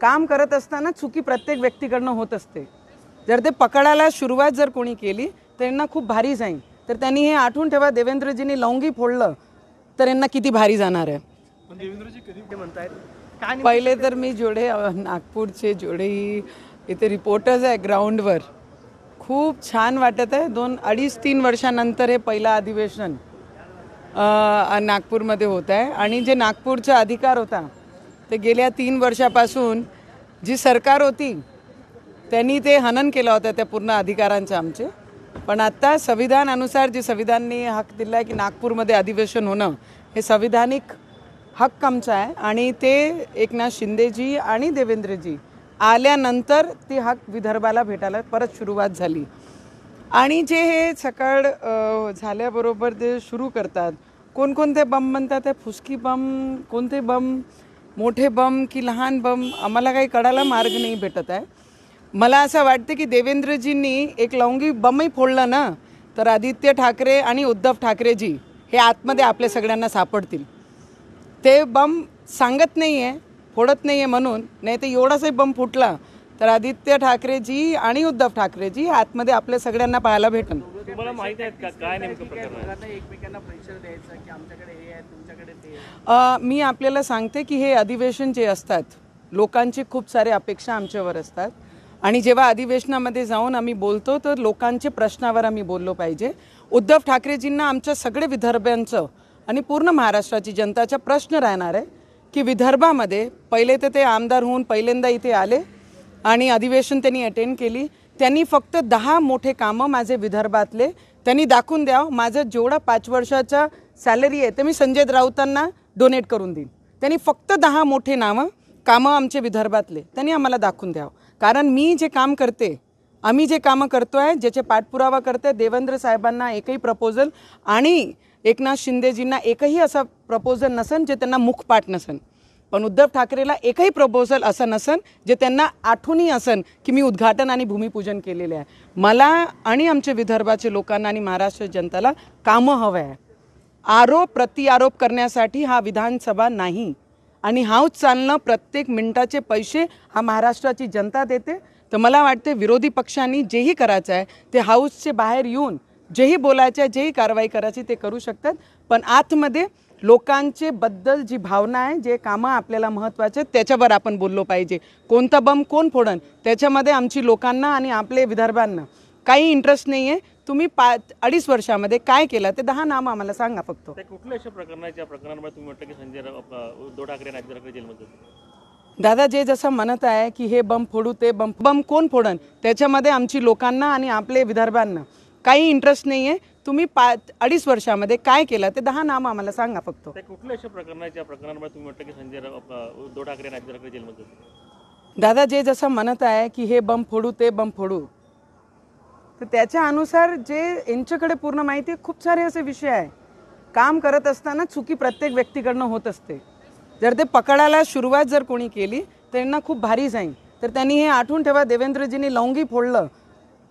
काम करत असताना चुकी प्रत्येक व्यक्तीकडनं होत असते जर ते पकडायला सुरुवात जर कोणी केली तर यांना खूप भारी जाईल तर त्यांनी हे आठवून ठेवा देवेंद्रजींनी लौंगी फोडलं तर यांना किती भारी जाणार आहे देवेंद्रजी कधी पहिले तर मी जोडे नागपूरचे जोडे इथे रिपोर्टर्स आहे ग्राउंडवर खूप छान वाटत आहे दोन अडीच तीन वर्षानंतर हे पहिलं अधिवेशन नागपूरमध्ये होत आहे आणि जे नागपूरचा अधिकार होता तर गेल्या तीन वर्षापासून जी सरकार होती त्यांनी ते हनन केलं होतं त्या पूर्ण अधिकारांचे आमचे पण आत्ता संविधानानुसार जे संविधाननी हक्क दिला आहे की नागपूरमध्ये अधिवेशन होणं हे संविधानिक हक्क आमचा आहे आणि ते एकनाथ शिंदेजी आणि देवेंद्रजी आल्यानंतर ती हक्क विदर्भाला भेटायला परत सुरुवात झाली आणि जे हे सकाळ झाल्याबरोबर ते सुरू करतात कोणकोणते बम म्हणतात ते फुसकी बम कोणते बम मोठे बम की लहान बम आम्हाला काही कळायला मार्ग नाही भेटत आहे मला असं वाटतं की देवेंद्रजींनी एक लवंगी बमही फोडला ना तर आदित्य ठाकरे आणि उद्धव ठाकरेजी हे आतमध्ये आपल्या सगळ्यांना सापडतील ते बम सांगत नाही आहे फोडत नाही आहे म्हणून नाही तर एवढासाही बम फुटला तर आदित्य ठाकरेजी आणि उद्धव ठाकरेजी आतमध्ये आपल्या सगळ्यांना पाहायला भेटन तुम्हाला माहिती काय एकमेकांना की आमच्याकडे हे आहे तुमच्याकडे ते मी आपल्याला सांगते की हे अधिवेशन जे असतात लोकांची खूप सारे अपेक्षा आमच्यावर असतात आणि जेव्हा अधिवेशनामध्ये जाऊन आम्ही बोलतो तर लोकांचे प्रश्नावर आम्ही बोललो पाहिजे उद्धव ठाकरेजींना आमच्या सगळे विदर्भांचं आणि पूर्ण महाराष्ट्राची जनताचा प्रश्न राहणार आहे की विदर्भामध्ये पहिले तर ते आमदार होऊन पहिल्यांदा इथे आले आणि अधिवेशन त्यांनी अटेंड केली त्यांनी फक्त दहा मोठे कामं माझे विदर्भातले त्यांनी दाखवून द्यावं माझं जेवढा पाच वर्षाचा सॅलरी आहे ते मी संजय राऊतांना डोनेट करून देईन त्यांनी फक्त दहा मोठे नावं कामं आमचे विदर्भातले त्यांनी आम्हाला दाखवून द्यावं कारण मी जे काम करते आम्ही जे कामं करतो आहे ज्याचे पाठपुरावा करते देवेंद्र साहेबांना एकही प्रपोजल आणि एकनाथ शिंदेजींना एकही असा प्रपोजल नसन जे त्यांना मुखपाठ नसन पण उद्धव ठाकरेला एकही प्रपोजल असं नसन जे त्यांना आठवणी असन की मी उद्घाटन आणि भूमिपूजन केलेले आहे मला आणि आमच्या विदर्भाचे लोकांना आणि महाराष्ट्र जनतेला कामं हवं आहे आरोप प्रतिआरोप करण्यासाठी हा विधानसभा नाही आणि हा चालणं प्रत्येक मिनिटाचे पैसे हा महाराष्ट्राची जनता देते तर मला वाटते विरोधी पक्षांनी जेही करायचं आहे ते हाऊसचे बाहेर येऊन जेही बोलायचं आहे जेही कारवाई करायची ते करू शकतात पण आतमध्ये लोकांचे बद्दल जी भावना आहे जे कामं आपल्याला महत्त्वाचे त्याच्यावर आपण बोललो पाहिजे कोणता बम कोण फोडन त्याच्यामध्ये आमची लोकांना आणि आपले विदर्भांना काही इंटरेस्ट नाही आहे तुम्ही पा अडीच वर्षामध्ये काय केलं ते दहा नाम आम्हाला सांगा फक्त कुठल्या अशा प्रकरणाच्या तुम्ही म्हटलं की संजय उद्धव ठाकरे दादा जे जसं म्हणत आहे की हे बम फोडू ते बम बम कोण फोडन त्याच्यामध्ये आमची लोकांना आणि आपले विदर्भांना काही इंटरेस्ट नाही तुम्ही पाच अडीच वर्षामध्ये काय केलं ते दहा नाम आम्हाला सांगा फक्त कुठल्या अशा प्रकरणाच्या तुम्ही म्हटलं की संजय दादा जे जसं म्हणत आहे की हे बम फोडू ते बम फोडू तर त्याच्या अनुसार जे यांच्याकडे पूर्ण माहिती खूप सारे असे विषय आहे काम करत असताना चुकी प्रत्येक व्यक्तीकडनं होत असते जर ते पकडायला सुरुवात जर कोणी केली तर यांना खूप भारी जाईल तर त्यांनी हे आठवून ठेवा देवेंद्रजींनी लौंगी फोडलं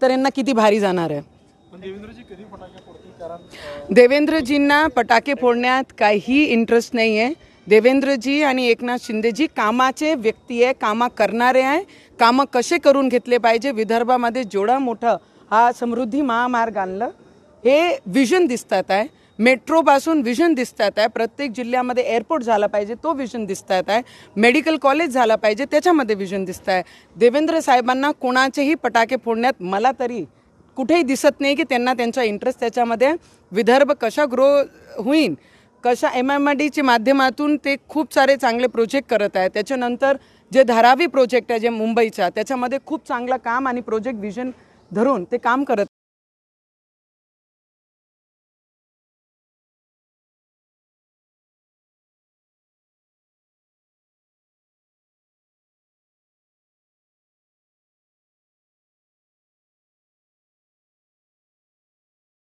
तर यांना किती भारी जाणार आहे देवेंद्रजींना फटाके फोडण्यात काही इंटरेस्ट नाही आहे देवेंद्रजी आणि एकनाथ शिंदेजी कामाचे व्यक्ती आहे कामा करणारे आहे कामं कसे करून घेतले पाहिजे विदर्भामध्ये जोडा मोठं हा समृद्धी महामार्ग आणलं हे विजन दिसतात आहे मेट्रोपासून विजन दिसतात आहे प्रत्येक जिल्ह्यामध्ये एअरपोर्ट झाला पाहिजे तो विजन दिसतात आहे मेडिकल कॉलेज झाला पाहिजे त्याच्यामध्ये विजन दिसत आहे देवेंद्र साहेबांना कोणाचेही फटाके फोडण्यात मला तरी कुठेही दिसत नाही की त्यांना त्यांचा इंटरेस्ट त्याच्यामध्ये विदर्भ कशा ग्रो होईन कशा एम एम आय डीच्या माध्यमातून ते खूप सारे चांगले प्रोजेक्ट करत आहे त्याच्यानंतर जे धारावी प्रोजेक्ट आहे जे मुंबईचा त्याच्यामध्ये खूप चांगलं काम आणि प्रोजेक्ट विजन धरून ते काम करत